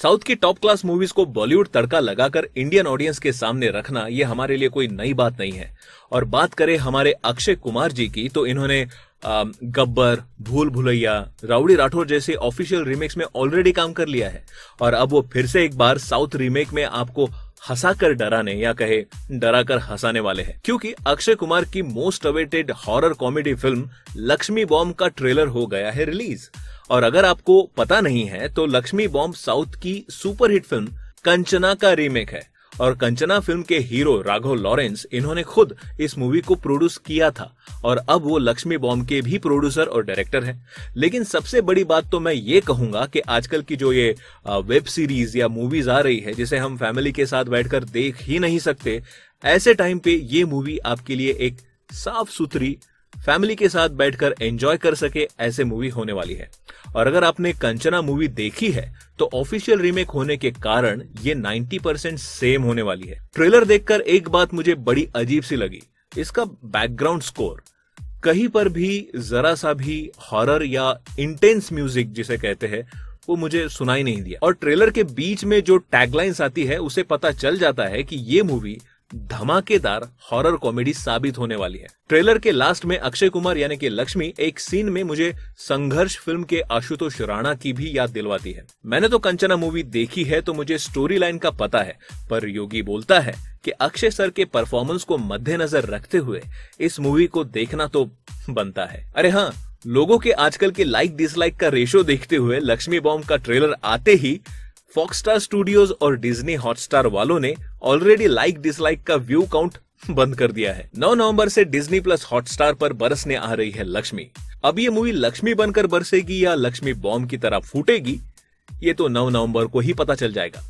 south की top class movies को बॉलीवुड तड़का लगाकर इंडियन ऑडियंस के सामने रखना ये हमारे लिए कोई नई बात नहीं है और बात करें हमारे अक्षय कुमार जी की तो इन्होंने गब्बर भूल भुलैया राउडी राठौर जैसे ऑफिशियल रीमेक्स में ऑलरेडी काम कर लिया है और अब वो फिर से एक बार साउथ रीमेक में आपको हंसाकर डराने या कहे डराकर हंसाने वाले हैं क्योंकि अक्षय कुमार की most awaited horror comedy film Laxmmi bomb का ट्रेलर हो गया है रिलीज और अगर आपको पता नहीं है तो लक्ष्मी बॉम्ब साउथ की सुपरहिट फिल्म कंचना का रीमेक है और कंचना फिल्म के हीरो राघव लॉरेंस इन्होंने खुद इस मूवी को प्रोड्यूस किया था और अब वो लक्ष्मी बॉम्ब के भी प्रोड्यूसर और डायरेक्टर हैं लेकिन सबसे बड़ी बात तो मैं ये कहूंगा कि आजकल की जो ये वेब सीरीज या मूवीज आ रही है जिसे हम फैमिली के साथ बैठकर देख ही नहीं सकते ऐसे टाइम पे ये मूवी आपके लिए एक साफ सुथरी फैमिली के साथ बैठकर एंजॉय कर सके ऐसे मूवी होने वाली है और अगर आपने कंचना मूवी देखी है तो ऑफिशियल रीमेक होने के कारण ये 90% सेम होने वाली है ट्रेलर देखकर एक बात मुझे बड़ी अजीब सी लगी इसका बैकग्राउंड स्कोर कहीं पर भी जरा सा भी हॉरर या इंटेंस म्यूजिक जिसे कहते हैं वो मुझे सुनाई नहीं दिया और ट्रेलर के बीच में जो टैगलाइंस आती है उसे पता चल जाता है कि ये मूवी धमाकेदार हॉरर कॉमेडी साबित होने वाली है ट्रेलर के लास्ट में अक्षय कुमार यानी कि लक्ष्मी एक सीन में मुझे संघर्ष फिल्म के आशुतोष राणा की भी याद दिलवाती है मैंने तो कंचना मूवी देखी है तो मुझे स्टोरी लाइन का पता है पर योगी बोलता है कि अक्षय सर के परफॉर्मेंस को मद्देनजर रखते हुए इस मूवी को देखना तो बनता है अरे हाँ लोगों के आजकल के लाइक डिसलाइक का रेशो देखते हुए लक्ष्मी बॉम्ब का ट्रेलर आते ही फॉक्सटार स्टूडियोज और डिज्नी हॉटस्टार वालों ने ऑलरेडी लाइक डिसलाइक का व्यू काउंट बंद कर दिया है 9 नवंबर से डिज्नी प्लस हॉटस्टार पर बरसने आ रही है लक्ष्मी अब ये मूवी लक्ष्मी बनकर बरसेगी या लक्ष्मी बॉम्ब की तरह फूटेगी ये तो 9 नवंबर को ही पता चल जाएगा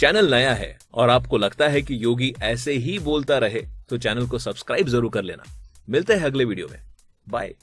चैनल नया है और आपको लगता है कि योगी ऐसे ही बोलता रहे तो चैनल को सब्सक्राइब जरूर कर लेना मिलते हैं अगले वीडियो में बाय